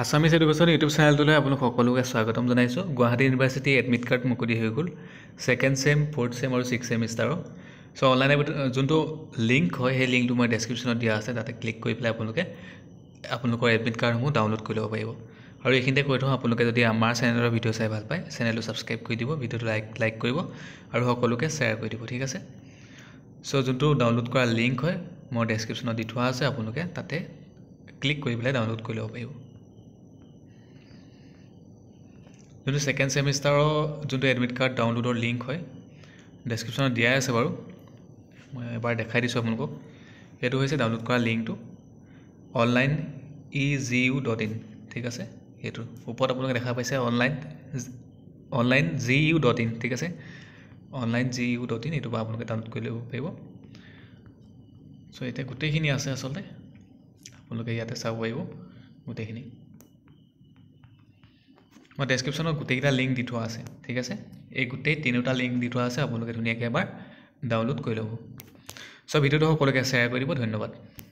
Assamese education YouTube চেনেলটোলৈ আপোনাক সকলোকে স্বাগতম জনাইছোঁ গুৱাহাটী ইউনিভাৰ্চিটি এডমিট কাৰ্ড মুকলি হৈ গ'ল ছেকেণ্ড ছেম ফ'ৰ্থ ছেম আৰু ছিক্স ছেমিষ্টাৰৰ চ' অনলাইন যোনটো লিংক হয় সেই লিংকটো মই ডেছক্ৰিপশ্যনত দিয়া আছে তাতে ক্লিক কৰি পেলাই আপোনালোকে আপোনালোকৰ এডমিট কাৰ্ডসমূহ ডাউনলোড কৰি ল'ব পাৰিব আৰু এইখিনিতে কৈ থওঁ আপোনালোকে যদি আমাৰ চেনেলৰ ভিডিঅ' চাই ভাল পায় চেনেলটো ছাবস্ক্ৰাইব কৰি দিব ভিডিঅ'টো লাইক লাইক কৰিব আৰু সকলোকে শ্বেয়াৰ কৰি দিব ঠিক আছে চ' যোনটো ডাউনলোড কৰা লিংক হয় মই ডেছক্ৰিপশ্যনত দি থোৱা আছে আপোনালোকে তাতে ক্লিক কৰি পেলাই ডাউনলোড কৰি ল'ব পাৰিব যোনটো ছেকেণ্ড ছেমিষ্টাৰৰ যোনটো এডমিট কাৰ্ড ডাউনলোডৰ লিংক হয় ডেছক্ৰিপশ্যনত দিয়াই আছে বাৰু মই এবাৰ দেখাই দিছোঁ আপোনালোকক সেইটো হৈছে ডাউনলোড কৰা লিংকটো online E G U dot in ঠিক আছে সেইটো ওপৰত আপোনালোকে দেখা পাইছে online online G U dot in ঠিক আছে online G U dot in এইটো পৰা আপোনালোকে ডাউনলোড কৰি ল'ব পাৰিব চ' এতিয়া গোটেইখিনি আছে আচলতে আপোনালোকে ইয়াতে চাব পাৰিব গোটেইখিনি মই ডেছক্ৰিপশ্যনত গোটেইকেইটা লিংক দি থোৱা আছে ঠিক আছে এই গোটেই তিনিওটা লিংক দি থোৱা আছে আপোনালোকে ধুনীয়াকৈ এবাৰ ডাউনলোড কৰি ল'ব চ' ভিডিঅ'টো সকলোকে শ্বেয়াৰ কৰি দিব ধন্যবাদ